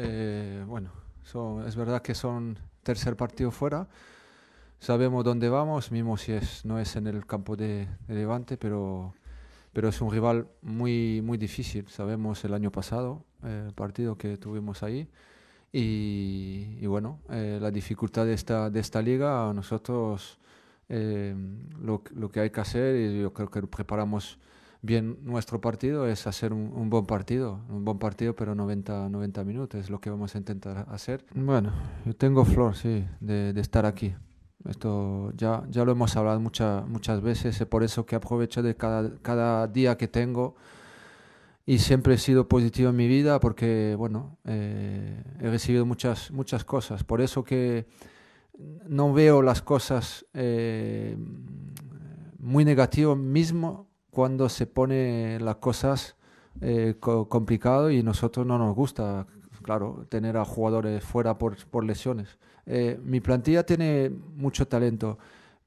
Eh, bueno, es verdad que son tercer partido fuera. Sabemos dónde vamos, mismo si es, no es en el campo de, Levante, pero, pero es un rival muy, muy difícil. Sabemos el año pasado, eh, el partido que tuvimos ahí. Y, bueno, eh, la dificultad de esta, de esta liga, nosotros lo, lo que hay que hacer, y yo creo que preparamos Bien, nuestro partido es hacer un, buen partido, un buen partido, pero 90, 90 minutos es lo que vamos a intentar hacer. Bueno, yo tengo flor, sí, de, estar aquí. Esto ya, ya lo hemos hablado muchas muchas veces, es por eso que aprovecho de cada, cada día que tengo y siempre he sido positivo en mi vida porque, bueno, eh, he recibido muchas, muchas cosas. Por eso que no veo las cosas eh, muy negativas mismo cuando se pone las cosas eh, complicado y nosotros no nos gusta, claro, tener a jugadores fuera por, por lesiones. Eh, mi plantilla tiene mucho talento,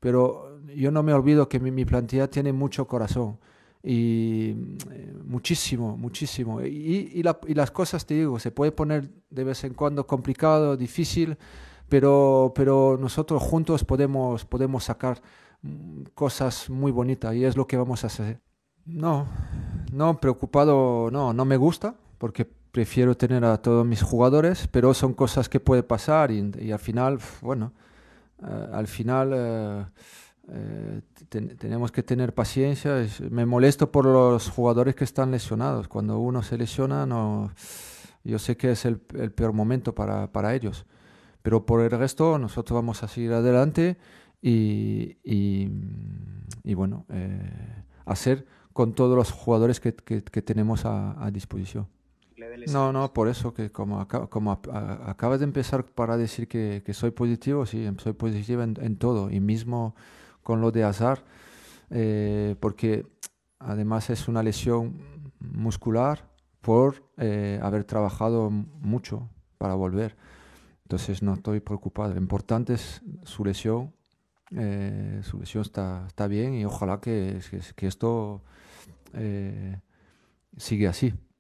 pero yo no me olvido que mi, plantilla tiene mucho corazón y eh, muchísimo, muchísimo. Y, y, y, las cosas, te digo, se puede poner de vez en cuando complicado, difícil, pero, pero nosotros juntos podemos, podemos sacar Mm, cosas muy bonitas y es lo que vamos a hacer. No, no preocupado, no, no me gusta porque prefiero tener a todos mis jugadores, pero son cosas que puede pasar y, al final, bueno, eh, al final eh, eh, tenemos que tener paciencia. Me molesto por los jugadores que están lesionados. Cuando uno se lesiona, no, yo sé que es el, peor momento para, para ellos. Pero por el resto, nosotros vamos a seguir adelante y y bueno, eh, hacer con todos los jugadores que, que, tenemos a, disposición. No, no, por eso que como, como acabas de empezar para decir que, soy positivo, sí, em, soy positivo en, todo y mismo con lo de azar, eh, porque además es una lesión muscular por eh, haber trabajado mucho para volver. Entonces no estoy preocupado. Lo importante es su lesión eh, su lesión está, bien y ojalá que, esto eh, sigue así.